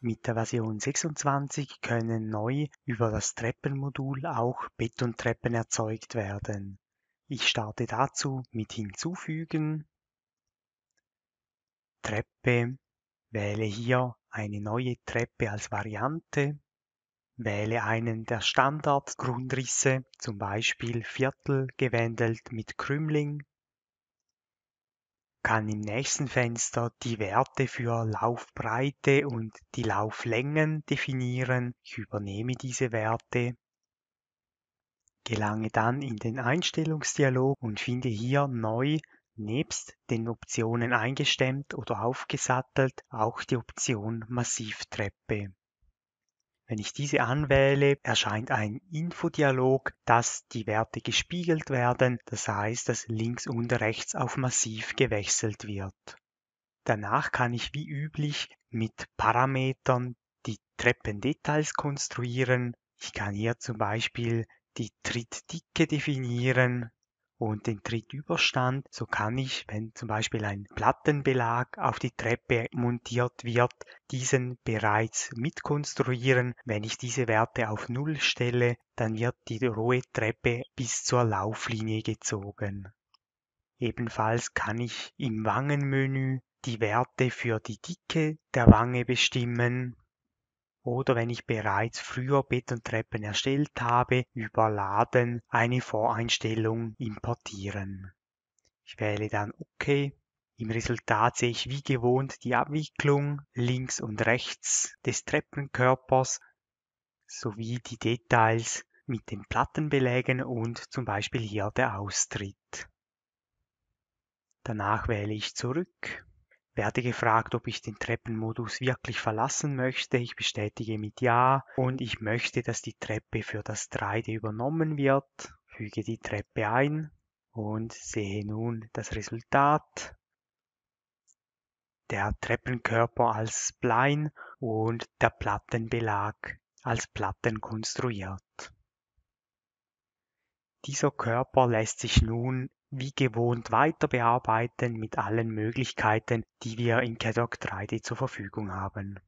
Mit der Version 26 können neu über das Treppenmodul auch Betontreppen erzeugt werden. Ich starte dazu mit Hinzufügen, Treppe, wähle hier eine neue Treppe als Variante, wähle einen der Standardgrundrisse, zum Beispiel Viertel viertelgewändelt mit Krümmling kann im nächsten Fenster die Werte für Laufbreite und die Lauflängen definieren. Ich übernehme diese Werte, gelange dann in den Einstellungsdialog und finde hier neu nebst den Optionen eingestemmt oder aufgesattelt auch die Option Massivtreppe. Wenn ich diese anwähle, erscheint ein Infodialog, dass die Werte gespiegelt werden, das heißt, dass links und rechts auf massiv gewechselt wird. Danach kann ich wie üblich mit Parametern die Treppendetails konstruieren. Ich kann hier zum Beispiel die Trittdicke definieren und den Trittüberstand. so kann ich, wenn zum Beispiel ein Plattenbelag auf die Treppe montiert wird, diesen bereits mitkonstruieren. Wenn ich diese Werte auf Null stelle, dann wird die rohe Treppe bis zur Lauflinie gezogen. Ebenfalls kann ich im Wangenmenü die Werte für die Dicke der Wange bestimmen oder wenn ich bereits früher Bettentreppen erstellt habe, überladen, eine Voreinstellung importieren. Ich wähle dann OK. Im Resultat sehe ich wie gewohnt die Abwicklung links und rechts des Treppenkörpers sowie die Details mit den Plattenbelägen und zum Beispiel hier der Austritt. Danach wähle ich zurück werde gefragt, ob ich den Treppenmodus wirklich verlassen möchte. Ich bestätige mit Ja und ich möchte, dass die Treppe für das 3D übernommen wird. Füge die Treppe ein und sehe nun das Resultat. Der Treppenkörper als Spline und der Plattenbelag als Platten konstruiert. Dieser Körper lässt sich nun wie gewohnt weiter bearbeiten mit allen Möglichkeiten, die wir in Cadoc 3D zur Verfügung haben.